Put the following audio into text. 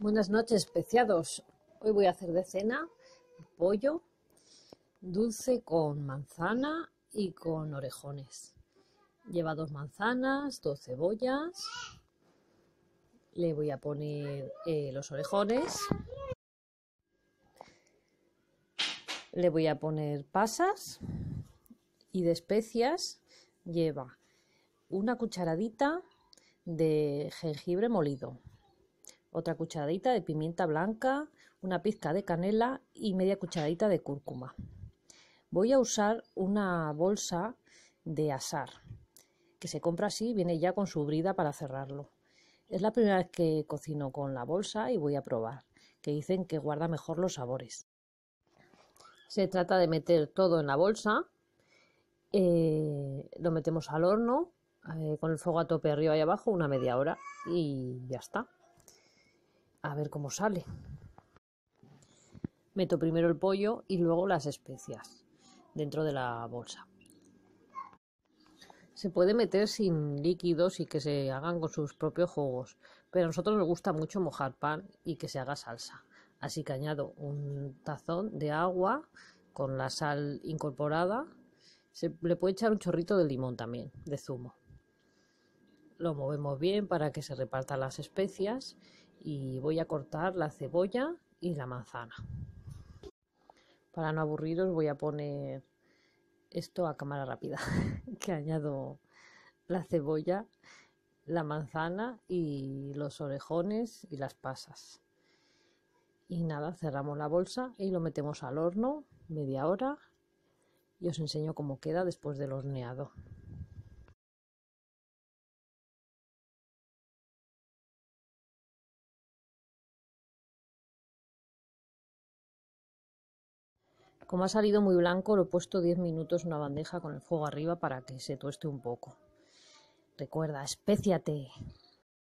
Buenas noches, especiados, Hoy voy a hacer de cena pollo dulce con manzana y con orejones. Lleva dos manzanas, dos cebollas. Le voy a poner eh, los orejones. Le voy a poner pasas y de especias lleva una cucharadita de jengibre molido otra cucharadita de pimienta blanca, una pizca de canela y media cucharadita de cúrcuma. Voy a usar una bolsa de asar que se compra así, viene ya con su brida para cerrarlo. Es la primera vez que cocino con la bolsa y voy a probar, que dicen que guarda mejor los sabores. Se trata de meter todo en la bolsa, eh, lo metemos al horno eh, con el fuego a tope arriba y abajo una media hora y ya está. A ver cómo sale. Meto primero el pollo y luego las especias dentro de la bolsa. Se puede meter sin líquidos y que se hagan con sus propios jugos, pero a nosotros nos gusta mucho mojar pan y que se haga salsa. Así que añado un tazón de agua con la sal incorporada. Se le puede echar un chorrito de limón también, de zumo. Lo movemos bien para que se repartan las especias y voy a cortar la cebolla y la manzana. Para no aburriros voy a poner esto a cámara rápida, que añado la cebolla, la manzana y los orejones y las pasas. Y nada, cerramos la bolsa y lo metemos al horno media hora y os enseño cómo queda después del horneado. Como ha salido muy blanco, lo he puesto 10 minutos en una bandeja con el fuego arriba para que se tueste un poco. Recuerda, espéciate.